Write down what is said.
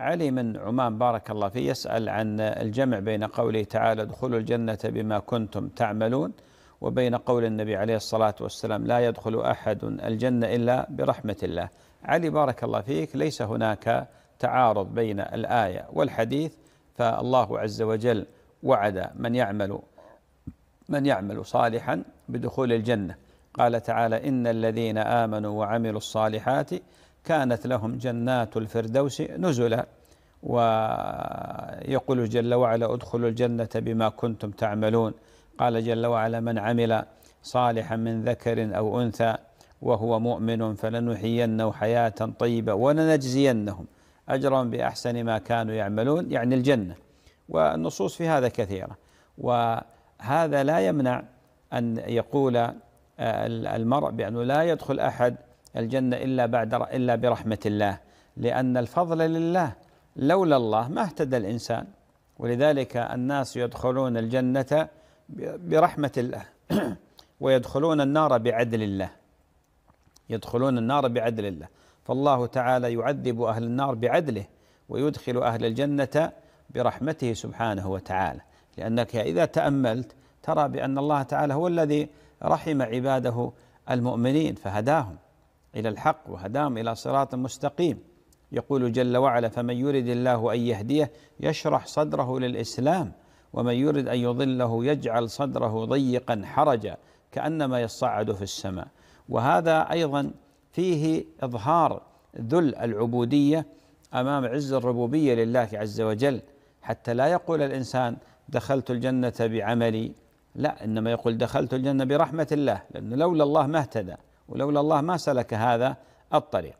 علي من عمان بارك الله فيه يسأل عن الجمع بين قوله تعالى ادخلوا الجنة بما كنتم تعملون وبين قول النبي عليه الصلاة والسلام لا يدخل أحد الجنة إلا برحمة الله علي بارك الله فيك ليس هناك تعارض بين الآية والحديث فالله عز وجل وعد من يعمل من يعمل صالحا بدخول الجنة قال تعالى إن الذين آمنوا وعملوا الصالحات كانت لهم جنات الفردوس نزلا ويقول جل وعلا ادخلوا الجنة بما كنتم تعملون قال جل وعلا من عمل صالحا من ذكر أو أنثى وهو مؤمن فلنحيينه حياة طيبة ولنجزينهم أجرهم بأحسن ما كانوا يعملون يعني الجنة والنصوص في هذا كثيرة وهذا لا يمنع أن يقول آه، المرء بأنه لا يدخل أحد الجنة إلا بعد إلا برحمة الله لأن الفضل لله لولا الله ما اهتدى الإنسان ولذلك الناس يدخلون الجنة برحمة الله ويدخلون النار بعدل الله يدخلون النار بعدل الله فالله تعالى يعذب أهل النار بعدله ويدخل أهل الجنة برحمته سبحانه وتعالى لأنك إذا تأملت ترى بأن الله تعالى هو الذي رحم عباده المؤمنين فهداهم إلى الحق وهداهم إلى صراط مستقيم يقول جل وعلا فمن يرد الله أن يهديه يشرح صدره للإسلام ومن يرد أن يضله يجعل صدره ضيقا حرجا كأنما يصعد في السماء وهذا أيضا فيه إظهار ذل العبودية أمام عز الربوبية لله عز وجل حتى لا يقول الإنسان دخلت الجنة بعملي لا إنما يقول دخلت الجنة برحمة الله لأنه لولا الله ما اهتدى ولولا الله ما سلك هذا الطريق